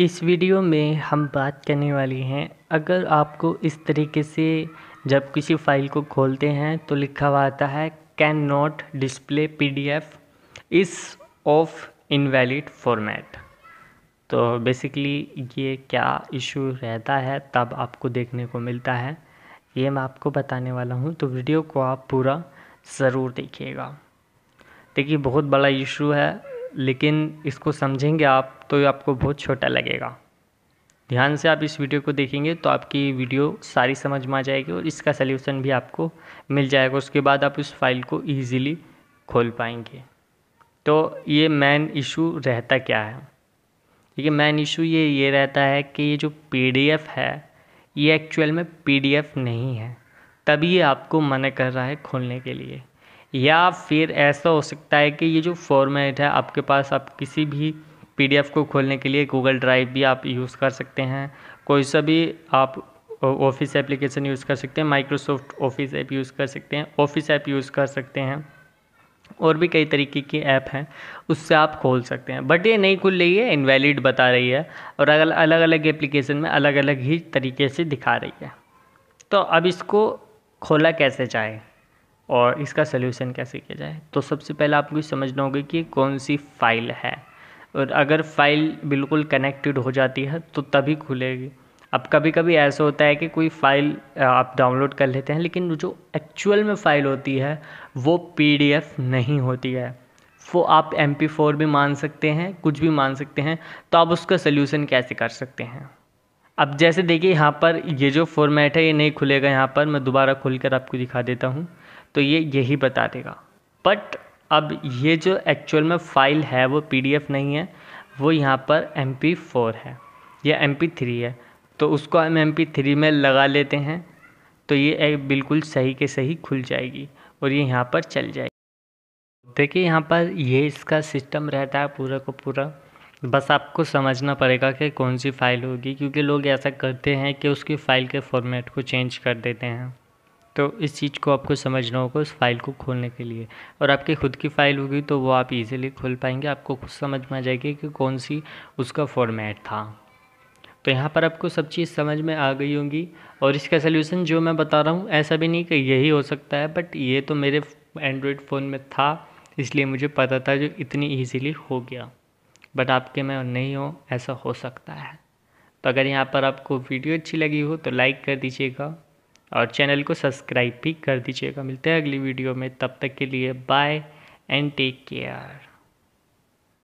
इस वीडियो में हम बात करने वाले हैं अगर आपको इस तरीके से जब किसी फाइल को खोलते हैं तो लिखा हुआ आता है cannot display P D F is of invalid format तो बेसिकली ये क्या इशू रहता है तब आपको देखने को मिलता है ये मैं आपको बताने वाला हूँ तो वीडियो को आप पूरा ज़रूर देखिएगा देखिए बहुत बड़ा इशू है लेकिन इसको समझेंगे आप तो आपको बहुत छोटा लगेगा ध्यान से आप इस वीडियो को देखेंगे तो आपकी वीडियो सारी समझ में आ जाएगी और इसका सलूशन भी आपको मिल जाएगा उसके बाद आप इस फाइल को ईजिली खोल पाएंगे तो ये मेन इशू रहता क्या है देखिए मेन इशू ये ये रहता है कि ये जो पी है ये एक्चुअल में पी नहीं है तभी ये आपको मना कर रहा है खोलने के लिए या फिर ऐसा हो सकता है कि ये जो फॉर्मेट है आपके पास आप किसी भी पीडीएफ को खोलने के लिए गूगल ड्राइव भी आप यूज़ कर सकते हैं कोई सा भी आप ऑफिस एप्लीकेशन यूज़ कर सकते हैं माइक्रोसॉफ्ट ऑफिस ऐप यूज़ कर सकते हैं ऑफिस ऐप यूज़ कर सकते हैं और भी कई तरीके की ऐप हैं उससे आप खोल सकते हैं बट ये नहीं खुल रही है इनवैलिड बता रही है और अलग अलग अलग एप्लीकेशन में अलग अलग ही तरीके से दिखा रही है तो अब इसको खोला कैसे जाए और इसका सोल्यूशन कैसे किया जाए तो सबसे पहले आपको समझना होगा कि कौन सी फ़ाइल है और अगर फ़ाइल बिल्कुल कनेक्टेड हो जाती है तो तभी खुलेगी अब कभी कभी ऐसा होता है कि कोई फ़ाइल आप डाउनलोड कर लेते हैं लेकिन जो एक्चुअल में फ़ाइल होती है वो पी नहीं होती है वो आप एम फोर भी मान सकते हैं कुछ भी मान सकते हैं तो आप उसका सल्यूशन कैसे कर सकते हैं अब जैसे देखिए यहाँ पर ये जो फॉर्मेट है ये नहीं खुलेगा यहाँ पर मैं दोबारा खोल कर आपको दिखा देता हूँ तो ये यही बता देगा बट अब ये जो एक्चुअल में फ़ाइल है वो पी नहीं है वो यहाँ पर एम है या एम है तो उसको हम एम थ्री में लगा लेते हैं तो ये एक बिल्कुल सही के सही खुल जाएगी और ये यहाँ पर चल जाएगी देखिए यहाँ पर ये इसका सिस्टम रहता है पूरा को पूरा बस आपको समझना पड़ेगा कि कौन सी फ़ाइल होगी क्योंकि लोग ऐसा करते हैं कि उसकी फ़ाइल के फॉर्मेट को चेंज कर देते हैं तो इस चीज़ को आपको समझना होगा उस फाइल को खोलने के लिए और आपकी खुद की फ़ाइल होगी तो वो आप इजीली खोल पाएंगे आपको खुद समझ में आ जाएगी कि कौन सी उसका फॉर्मेट था तो यहाँ पर आपको सब चीज़ समझ में आ गई होगी और इसका सलूशन जो मैं बता रहा हूँ ऐसा भी नहीं कि यही हो सकता है बट ये तो मेरे एंड्रॉयड फ़ोन में था इसलिए मुझे पता था जो इतनी ईजीली हो गया बट आपके में नहीं हो ऐसा हो सकता है तो अगर यहाँ पर आपको वीडियो अच्छी लगी हो तो लाइक कर दीजिएगा और चैनल को सब्सक्राइब भी कर दीजिएगा मिलते हैं अगली वीडियो में तब तक के लिए बाय एंड टेक केयर